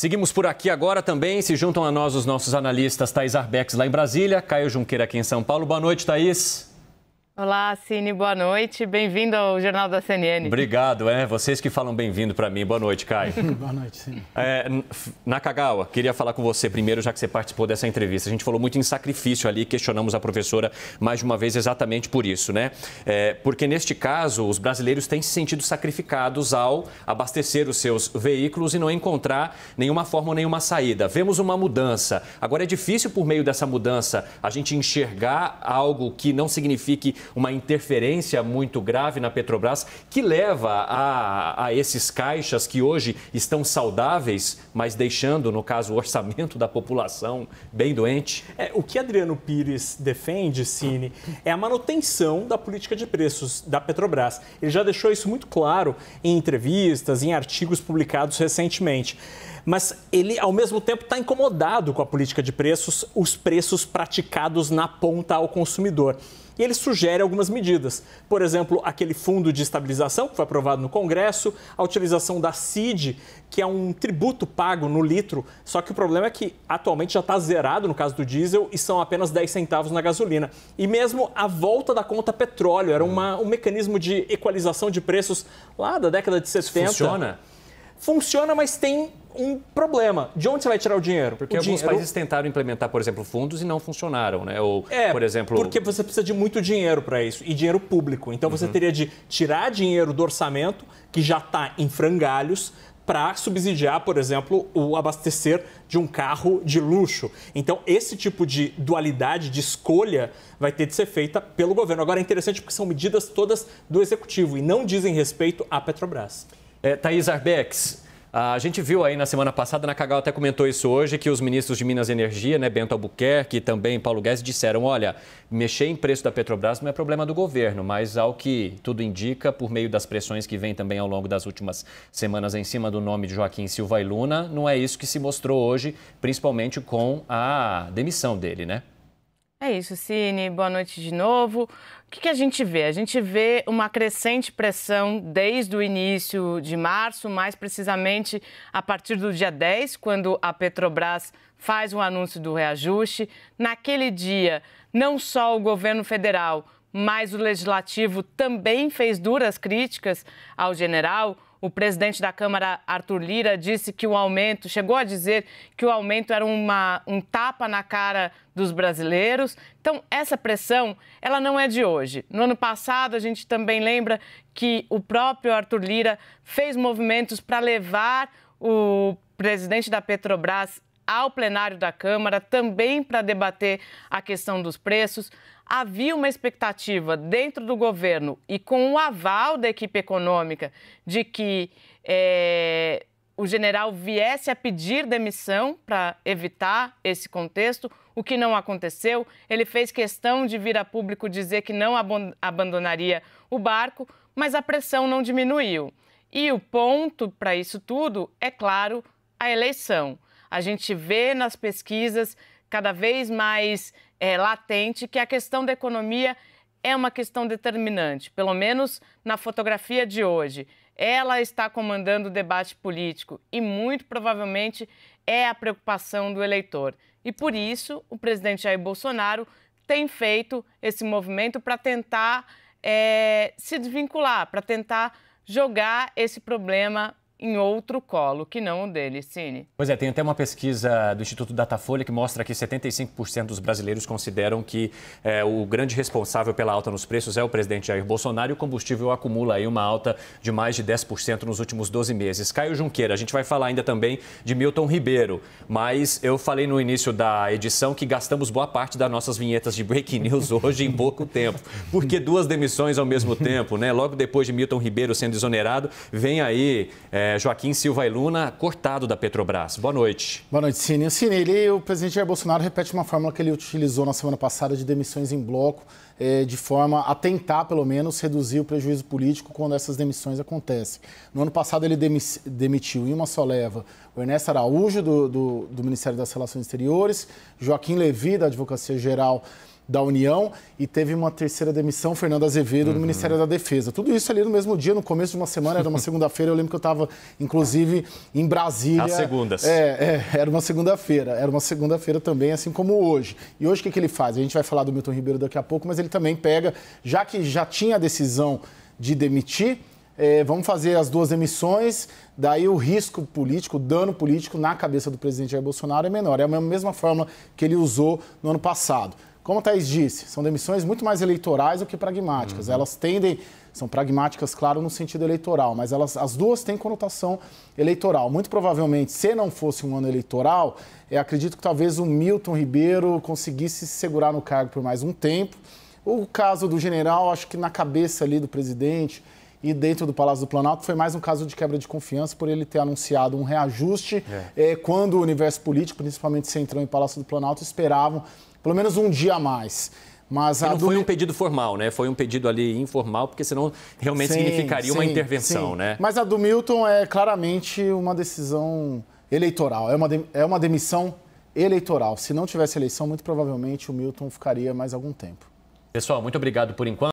Seguimos por aqui agora também. Se juntam a nós os nossos analistas Thais Arbex lá em Brasília, Caio Junqueira aqui em São Paulo. Boa noite, Thaís. Olá, Cine, boa noite. Bem-vindo ao Jornal da CNN. Obrigado, é. Vocês que falam bem-vindo para mim. Boa noite, Caio. boa noite, Cine. É, Nakagawa, queria falar com você primeiro, já que você participou dessa entrevista. A gente falou muito em sacrifício ali, questionamos a professora mais de uma vez exatamente por isso, né? É, porque neste caso, os brasileiros têm se sentido sacrificados ao abastecer os seus veículos e não encontrar nenhuma forma ou nenhuma saída. Vemos uma mudança. Agora, é difícil, por meio dessa mudança, a gente enxergar algo que não signifique uma interferência muito grave na Petrobras que leva a, a esses caixas que hoje estão saudáveis, mas deixando, no caso, o orçamento da população bem doente? É, o que Adriano Pires defende, Cine, é a manutenção da política de preços da Petrobras. Ele já deixou isso muito claro em entrevistas, em artigos publicados recentemente mas ele, ao mesmo tempo, está incomodado com a política de preços, os preços praticados na ponta ao consumidor e ele sugere algumas medidas. Por exemplo, aquele fundo de estabilização que foi aprovado no Congresso, a utilização da CID, que é um tributo pago no litro, só que o problema é que atualmente já está zerado no caso do diesel e são apenas 10 centavos na gasolina. E mesmo a volta da conta petróleo, era uma, um mecanismo de equalização de preços lá da década de 70. Funciona? Funciona, mas tem um problema. De onde você vai tirar o dinheiro? Porque o alguns dinheiro... países tentaram implementar, por exemplo, fundos e não funcionaram, né? Ou, é, por exemplo... porque você precisa de muito dinheiro para isso, e dinheiro público. Então, você uhum. teria de tirar dinheiro do orçamento, que já está em frangalhos, para subsidiar, por exemplo, o abastecer de um carro de luxo. Então, esse tipo de dualidade, de escolha, vai ter de ser feita pelo governo. Agora, é interessante porque são medidas todas do executivo e não dizem respeito à Petrobras. É, Thaís Arbex, ah, a gente viu aí na semana passada, na Cagal até comentou isso hoje, que os ministros de Minas e Energia, né, Bento Albuquerque e também Paulo Guedes, disseram: olha, mexer em preço da Petrobras não é problema do governo, mas ao que tudo indica, por meio das pressões que vem também ao longo das últimas semanas em cima do nome de Joaquim Silva e Luna, não é isso que se mostrou hoje, principalmente com a demissão dele, né? É isso, Cine. Boa noite de novo. O que, que, a gente vê? A gente vê uma crescente pressão desde o início de março, mais precisamente a partir do dia 10, quando a Petrobras faz o um anúncio do reajuste. Naquele dia, não só o governo federal, mas o legislativo também fez duras críticas ao general. O presidente da Câmara, Arthur Lira, disse que o aumento, chegou a dizer que o aumento era uma, um tapa na cara dos brasileiros. Então, essa pressão, ela não é de hoje. No ano passado, a gente também lembra que o próprio Arthur Lira fez movimentos para levar o presidente da Petrobras ao plenário da Câmara, também para debater a questão dos preços. Havia uma expectativa dentro do governo e com o aval da equipe econômica de que é, o general viesse a pedir demissão para evitar esse contexto, o que não aconteceu. Ele fez questão de vir a público dizer que não abandonaria o barco, mas a pressão não diminuiu. E o ponto para isso tudo é, claro, a eleição a gente vê nas pesquisas cada vez mais é, latente que a questão da economia é uma questão determinante, pelo menos na fotografia de hoje. Ela está comandando o debate político e, muito provavelmente, é a preocupação do eleitor. E por isso, o presidente Jair Bolsonaro tem feito esse movimento para tentar é, se desvincular, para tentar jogar esse problema em outro colo que não o dele, Cine. Pois é, tem até uma pesquisa do Instituto Datafolha que mostra que 75% dos brasileiros consideram que é, o grande responsável pela alta nos preços é o presidente Jair Bolsonaro e o combustível acumula aí uma alta de mais de 10% nos últimos 12 meses. Caio Junqueira, a gente vai falar ainda também de Milton Ribeiro, mas eu falei no início da edição que gastamos boa parte das nossas vinhetas de breaking news hoje em pouco tempo, porque duas demissões ao mesmo tempo, né? Logo depois de Milton Ribeiro sendo exonerado, vem aí... É, é, Joaquim Silva e Luna, cortado da Petrobras. Boa noite. Boa noite, Cine. Cine, ele, o presidente Jair Bolsonaro repete uma fórmula que ele utilizou na semana passada de demissões em bloco, é, de forma a tentar, pelo menos, reduzir o prejuízo político quando essas demissões acontecem. No ano passado, ele demitiu em uma só leva o Ernesto Araújo, do, do, do Ministério das Relações Exteriores, Joaquim Levi, da Advocacia Geral da União e teve uma terceira demissão, Fernando Azevedo, uhum. do Ministério da Defesa. Tudo isso ali no mesmo dia, no começo de uma semana, era uma segunda-feira. Eu lembro que eu estava, inclusive, em Brasília. Às segundas. É, é era uma segunda-feira. Era uma segunda-feira também, assim como hoje. E hoje o que, que ele faz? A gente vai falar do Milton Ribeiro daqui a pouco, mas ele também pega, já que já tinha a decisão de demitir, é, vamos fazer as duas emissões, daí o risco político, o dano político na cabeça do presidente Jair Bolsonaro é menor. É a mesma forma que ele usou no ano passado. Como a Thaís disse, são demissões muito mais eleitorais do que pragmáticas. Uhum. Elas tendem, são pragmáticas, claro, no sentido eleitoral, mas elas, as duas têm conotação eleitoral. Muito provavelmente, se não fosse um ano eleitoral, é, acredito que talvez o Milton Ribeiro conseguisse se segurar no cargo por mais um tempo. O caso do general, acho que na cabeça ali do presidente e dentro do Palácio do Planalto foi mais um caso de quebra de confiança por ele ter anunciado um reajuste é. É, quando o universo político, principalmente Centrão e Palácio do Planalto, esperavam pelo menos um dia a mais. Mas não do... foi um pedido formal, né? Foi um pedido ali informal, porque senão realmente sim, significaria sim, uma intervenção, sim. né? Mas a do Milton é claramente uma decisão eleitoral, é uma, de... é uma demissão eleitoral. Se não tivesse eleição, muito provavelmente o Milton ficaria mais algum tempo. Pessoal, muito obrigado por enquanto.